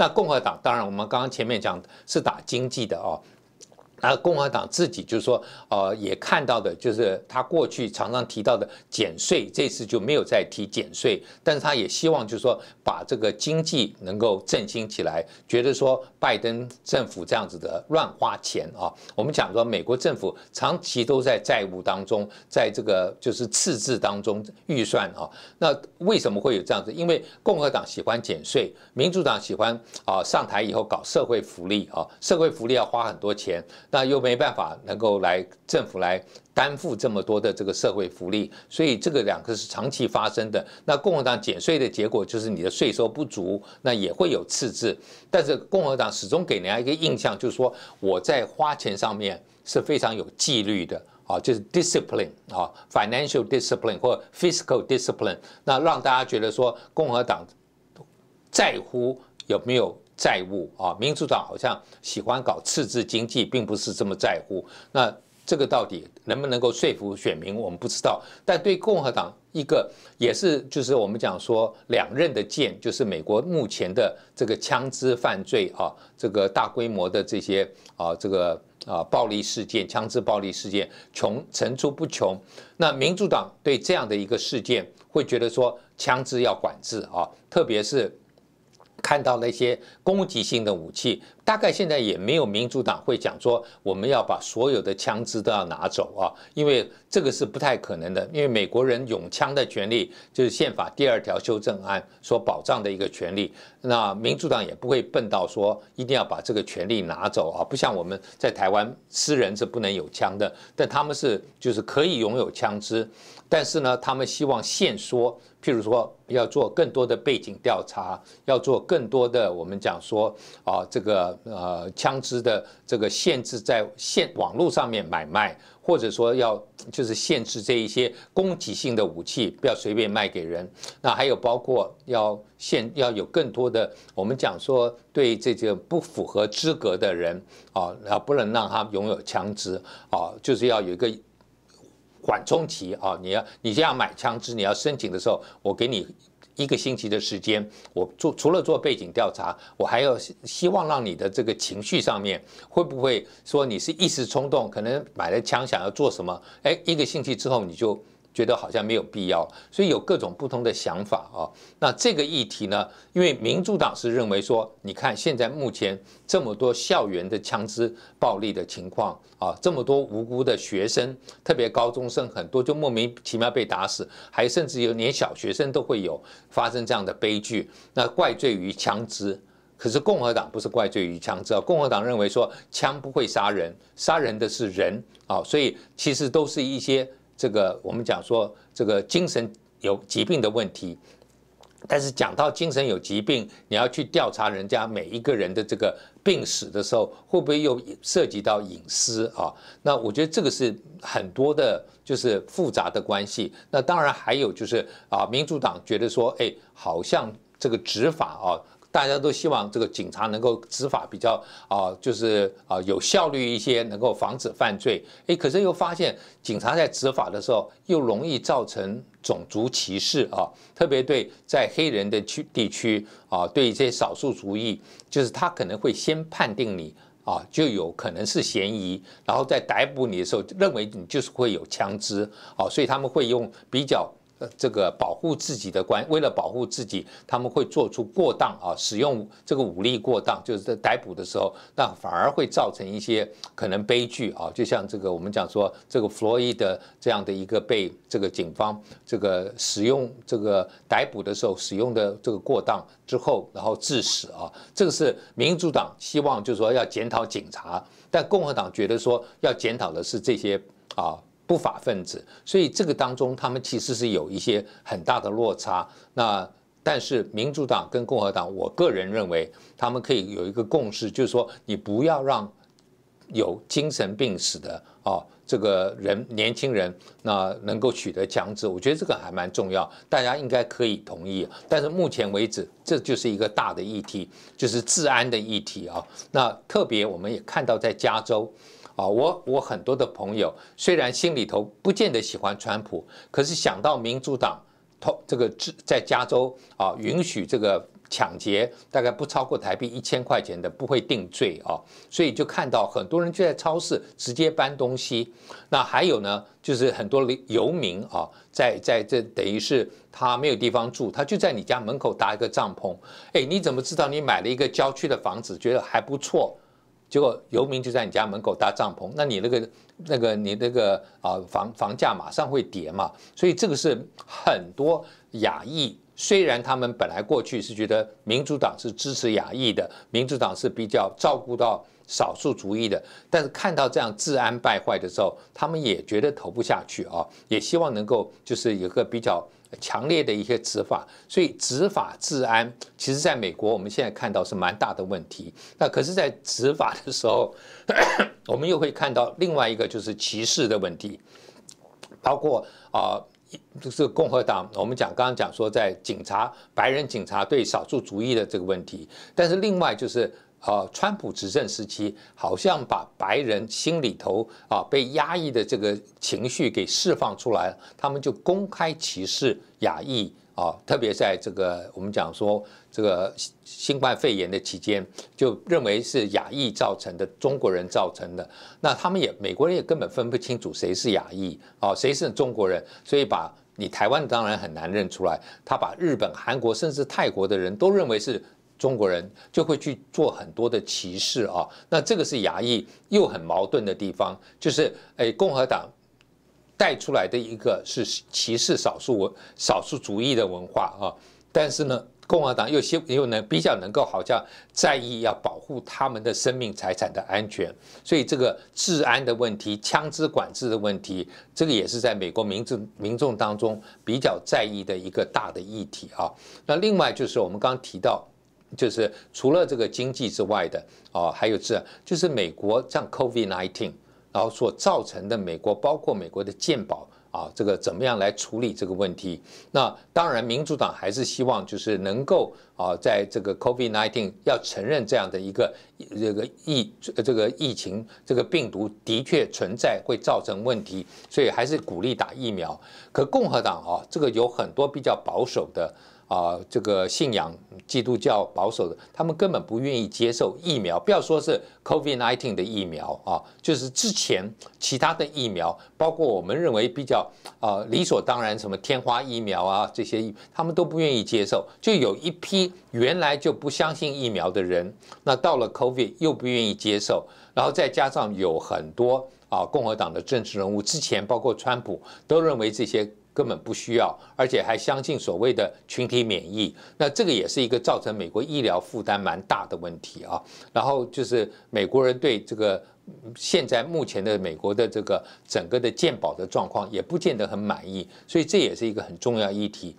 那共和党当然，我们刚刚前面讲是打经济的哦。那共和党自己就是说，呃，也看到的就是他过去常常提到的减税，这次就没有再提减税，但是他也希望就是说把这个经济能够振兴起来，觉得说拜登政府这样子的乱花钱啊，我们讲说美国政府长期都在债务当中，在这个就是赤字当中预算啊，那为什么会有这样子？因为共和党喜欢减税，民主党喜欢啊上台以后搞社会福利啊，社会福利要花很多钱。那又没办法能够来政府来担负这么多的这个社会福利，所以这个两个是长期发生的。那共和党减税的结果就是你的税收不足，那也会有赤字。但是共和党始终给人家一个印象，就是说我在花钱上面是非常有纪律的啊，就是 discipline 啊，financial discipline 或 fiscal discipline，那让大家觉得说共和党在乎有没有。债务啊，民主党好像喜欢搞赤字经济，并不是这么在乎。那这个到底能不能够说服选民，我们不知道。但对共和党一个也是，就是我们讲说两任的剑，就是美国目前的这个枪支犯罪啊，这个大规模的这些啊，这个啊暴力事件，枪支暴力事件穷层出不穷。那民主党对这样的一个事件会觉得说，枪支要管制啊，特别是。看到那些攻击性的武器，大概现在也没有民主党会讲说我们要把所有的枪支都要拿走啊，因为这个是不太可能的，因为美国人拥枪的权利就是宪法第二条修正案所保障的一个权利。那民主党也不会笨到说一定要把这个权利拿走啊，不像我们在台湾，私人是不能有枪的，但他们是就是可以拥有枪支，但是呢，他们希望限缩。譬如说，要做更多的背景调查，要做更多的我们讲说啊，这个呃枪支的这个限制，在线网络上面买卖，或者说要就是限制这一些攻击性的武器，不要随便卖给人。那还有包括要限要有更多的我们讲说对这些不符合资格的人啊，那不能让他拥有枪支啊，就是要有一个。缓冲期啊，你要你这样买枪支，你要申请的时候，我给你一个星期的时间。我做除了做背景调查，我还要希望让你的这个情绪上面会不会说你是一时冲动，可能买了枪想要做什么？哎，一个星期之后你就。觉得好像没有必要，所以有各种不同的想法啊。那这个议题呢？因为民主党是认为说，你看现在目前这么多校园的枪支暴力的情况啊，这么多无辜的学生，特别高中生很多就莫名其妙被打死，还甚至有连小学生都会有发生这样的悲剧。那怪罪于枪支，可是共和党不是怪罪于枪支啊，共和党认为说枪不会杀人，杀人的是人啊，所以其实都是一些。这个我们讲说这个精神有疾病的问题，但是讲到精神有疾病，你要去调查人家每一个人的这个病史的时候，会不会又涉及到隐私啊？那我觉得这个是很多的，就是复杂的关系。那当然还有就是啊，民主党觉得说，哎，好像这个执法啊。大家都希望这个警察能够执法比较啊，就是啊有效率一些，能够防止犯罪。哎，可是又发现警察在执法的时候，又容易造成种族歧视啊，特别对在黑人的区地区啊，对一些少数族裔，就是他可能会先判定你啊，就有可能是嫌疑，然后在逮捕你的时候，认为你就是会有枪支啊，所以他们会用比较。这个保护自己的关，为了保护自己，他们会做出过当啊，使用这个武力过当，就是在逮捕的时候，那反而会造成一些可能悲剧啊。就像这个我们讲说，这个弗洛伊德这样的一个被这个警方这个使用这个逮捕的时候使用的这个过当之后，然后致死啊，这个是民主党希望就是说要检讨警察，但共和党觉得说要检讨的是这些啊。不法分子，所以这个当中他们其实是有一些很大的落差。那但是民主党跟共和党，我个人认为他们可以有一个共识，就是说你不要让有精神病史的啊这个人年轻人那能够取得枪支，我觉得这个还蛮重要，大家应该可以同意。但是目前为止，这就是一个大的议题，就是治安的议题啊。那特别我们也看到在加州。啊，我我很多的朋友虽然心里头不见得喜欢川普，可是想到民主党，这个在加州啊允许这个抢劫大概不超过台币一千块钱的不会定罪啊，所以就看到很多人就在超市直接搬东西。那还有呢，就是很多流民啊，在在这等于是他没有地方住，他就在你家门口搭一个帐篷。哎，你怎么知道你买了一个郊区的房子觉得还不错？结果游民就在你家门口搭帐篷，那你那个那个你那个啊房房价马上会跌嘛，所以这个是很多亚裔，虽然他们本来过去是觉得民主党是支持亚裔的，民主党是比较照顾到少数族裔的，但是看到这样治安败坏的时候，他们也觉得投不下去啊，也希望能够就是有个比较。强烈的一些执法，所以执法治安其实在美国，我们现在看到是蛮大的问题。那可是，在执法的时候，我们又会看到另外一个就是歧视的问题，包括啊，就是共和党，我们讲刚刚讲说在警察白人警察对少数族裔的这个问题，但是另外就是。啊，川普执政时期好像把白人心里头啊被压抑的这个情绪给释放出来他们就公开歧视亚裔啊，特别在这个我们讲说这个新冠肺炎的期间，就认为是亚裔造成的、中国人造成的。那他们也美国人也根本分不清楚谁是亚裔啊，谁是中国人，所以把你台湾当然很难认出来，他把日本、韩国甚至泰国的人都认为是。中国人就会去做很多的歧视啊，那这个是衙裔又很矛盾的地方，就是诶，共和党带出来的一个是歧视少数文少数主义的文化啊，但是呢，共和党又希又能比较能够好像在意要保护他们的生命财产的安全，所以这个治安的问题、枪支管制的问题，这个也是在美国民众民众当中比较在意的一个大的议题啊。那另外就是我们刚刚提到。就是除了这个经济之外的哦，还有是，就是美国像 COVID-19，然后所造成的美国，包括美国的健保啊，这个怎么样来处理这个问题？那当然，民主党还是希望就是能够啊，在这个 COVID-19 要承认这样的一个这个疫这个疫情这个病毒的确存在，会造成问题，所以还是鼓励打疫苗。可共和党啊，这个有很多比较保守的。啊，这个信仰基督教保守的，他们根本不愿意接受疫苗，不要说是 COVID-19 的疫苗啊，就是之前其他的疫苗，包括我们认为比较啊理所当然什么天花疫苗啊这些，他们都不愿意接受。就有一批原来就不相信疫苗的人，那到了 COVID 又不愿意接受，然后再加上有很多啊共和党的政治人物，之前包括川普都认为这些。根本不需要，而且还相信所谓的群体免疫，那这个也是一个造成美国医疗负担蛮大的问题啊。然后就是美国人对这个现在目前的美国的这个整个的健保的状况也不见得很满意，所以这也是一个很重要议题。